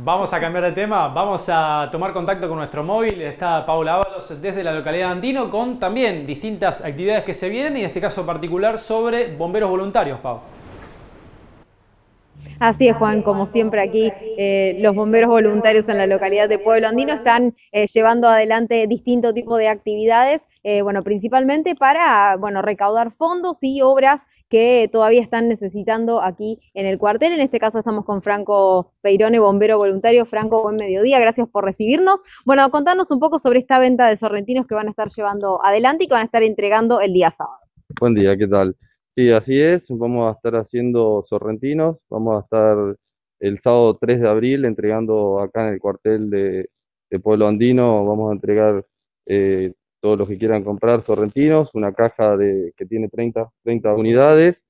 Vamos a cambiar de tema, vamos a tomar contacto con nuestro móvil. Está Paula Ábalos desde la localidad de Andino con también distintas actividades que se vienen y en este caso particular sobre bomberos voluntarios, Pau. Así es, Juan, como siempre aquí, eh, los bomberos voluntarios en la localidad de Pueblo Andino están eh, llevando adelante distinto tipo de actividades, eh, bueno, principalmente para, bueno, recaudar fondos y obras que todavía están necesitando aquí en el cuartel. En este caso estamos con Franco Peirone, bombero voluntario. Franco, buen mediodía, gracias por recibirnos. Bueno, contanos un poco sobre esta venta de sorrentinos que van a estar llevando adelante y que van a estar entregando el día sábado. Buen día, ¿qué tal? Sí, así es. Vamos a estar haciendo sorrentinos. Vamos a estar el sábado 3 de abril entregando acá en el cuartel de, Pueblo Andino. Vamos a entregar eh, todos los que quieran comprar sorrentinos, una caja de, que tiene 30, 30 unidades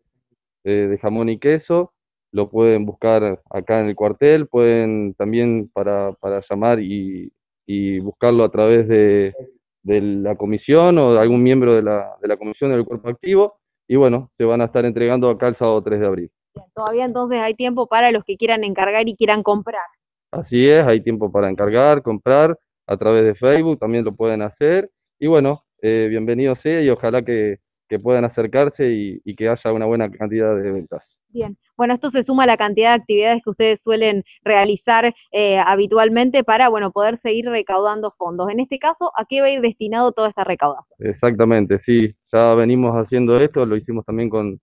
eh, de jamón y queso. Lo pueden buscar acá en el cuartel. Pueden también para, para llamar y, y buscarlo a través de, de la comisión o de algún miembro de la, de la comisión del cuerpo activo y bueno, se van a estar entregando acá el sábado 3 de abril. Todavía entonces hay tiempo para los que quieran encargar y quieran comprar. Así es, hay tiempo para encargar, comprar a través de Facebook, también lo pueden hacer. Y bueno, eh, bienvenido sea y ojalá que, que puedan acercarse y, que haya una buena cantidad de ventas. Bien, bueno, esto se suma a la cantidad de actividades que ustedes suelen realizar eh, habitualmente para, bueno, poder seguir recaudando fondos. En este caso, ¿a qué va a ir destinado toda esta recaudación? Exactamente, sí, ya venimos haciendo esto, lo hicimos también con,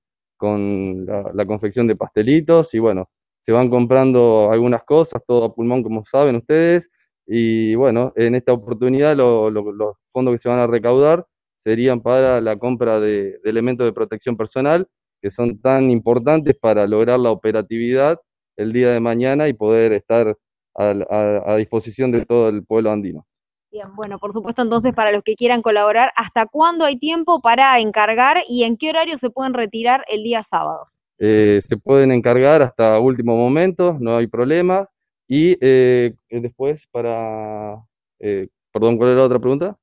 la, confección de pastelitos y bueno, se van comprando algunas cosas, todo a pulmón como saben ustedes, y bueno, en esta oportunidad los fondos que se van a recaudar serían para la compra de, elementos de protección personal, que son tan importantes para lograr la operatividad el día de mañana y poder estar a, disposición de todo el pueblo andino. Bien, bueno, por supuesto, entonces para los que quieran colaborar, ¿hasta cuándo hay tiempo para encargar y en qué horario se pueden retirar el día sábado? Eh, se pueden encargar hasta último momento, no hay problemas. Y eh, después para... Eh, perdón, ¿cuál era la otra pregunta?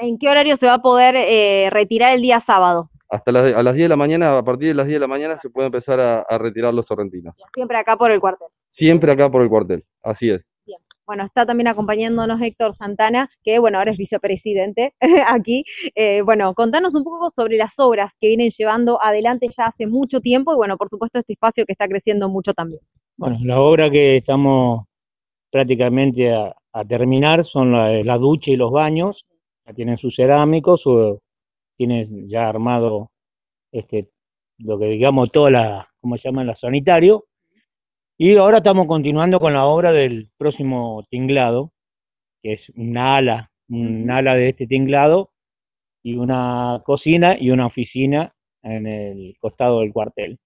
¿En qué horario se va a poder eh, retirar el día sábado? Hasta a las 10 de la mañana, a partir de las 10 de la mañana se puede empezar a, retirar los sorrentinos. Siempre acá por el cuartel. Siempre acá por el cuartel, así es. Bien. Bueno, está también acompañándonos Héctor Santana, que bueno, ahora es vicepresidente aquí. Eh, bueno, contanos un poco sobre las obras que vienen llevando adelante ya hace mucho tiempo y bueno, por supuesto este espacio que está creciendo mucho también. Bueno, la obra que estamos prácticamente a, terminar son la, la ducha y los baños, tienen su cerámico, su, tienen ya armado este, lo que digamos toda la, ¿cómo se llama? La sanitario. Y ahora estamos continuando con la obra del próximo tinglado, que es una ala, un ala de este tinglado y una cocina y una oficina en el costado del cuartel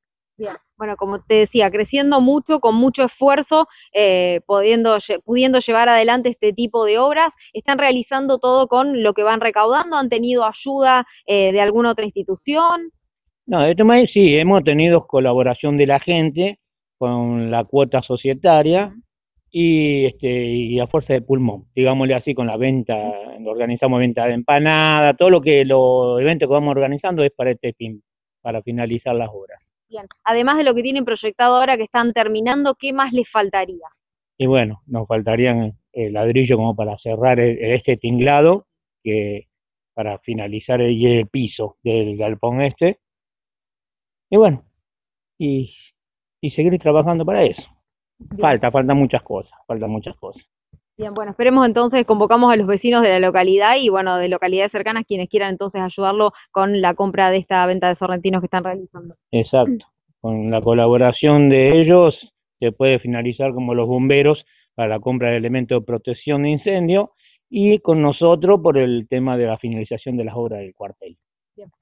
bueno, como te decía, creciendo mucho, con mucho esfuerzo, eh, pudiendo, pudiendo llevar adelante este tipo de obras, están realizando todo con lo que van recaudando, han tenido ayuda eh, de alguna otra institución. No, de este sí, hemos tenido colaboración de la gente con la cuota societaria y, este, a fuerza de pulmón, digámosle así, con la venta, organizamos venta de empanada, todo lo que los eventos que vamos organizando es para este fin para finalizar las obras. Bien, además de lo que tienen proyectado ahora que están terminando, ¿qué más les faltaría? Y bueno, nos faltarían el eh, ladrillo como para cerrar e-, este tinglado, que para finalizar el, piso del galpón este. Y bueno, y, seguir trabajando para eso. Falta, faltan muchas cosas, faltan muchas cosas. Bien, bueno, esperemos entonces, convocamos a los vecinos de la localidad y bueno, de localidades cercanas quienes quieran entonces ayudarlo con la compra de esta venta de sorrentinos que están realizando. Exacto, con la colaboración de ellos se puede finalizar como los bomberos para la compra de elementos de protección de incendio y con nosotros por el tema de la finalización de las obras del cuartel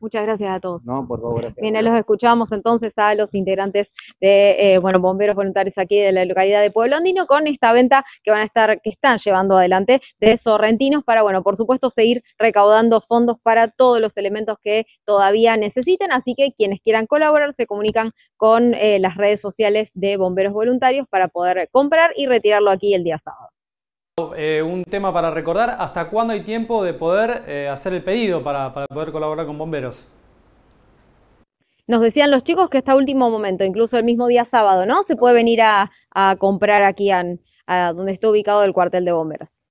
muchas gracias a todos. No, por favor, Bien, los escuchamos entonces a los integrantes de, eh, bueno, bomberos voluntarios aquí de la localidad de Pueblo Andino con esta venta que van a estar, que están llevando adelante de sorrentinos para, bueno, por supuesto, seguir recaudando fondos para todos los elementos que todavía necesiten. Así que quienes quieran colaborar se comunican con eh, las redes sociales de bomberos voluntarios para poder comprar y retirarlo aquí el día sábado. Eh, un tema para recordar, ¿hasta cuándo hay tiempo de poder eh, hacer el pedido para, poder colaborar con bomberos? Nos decían los chicos que hasta último momento, incluso el mismo día sábado, ¿no? Se puede venir a, comprar aquí a donde está ubicado el cuartel de bomberos.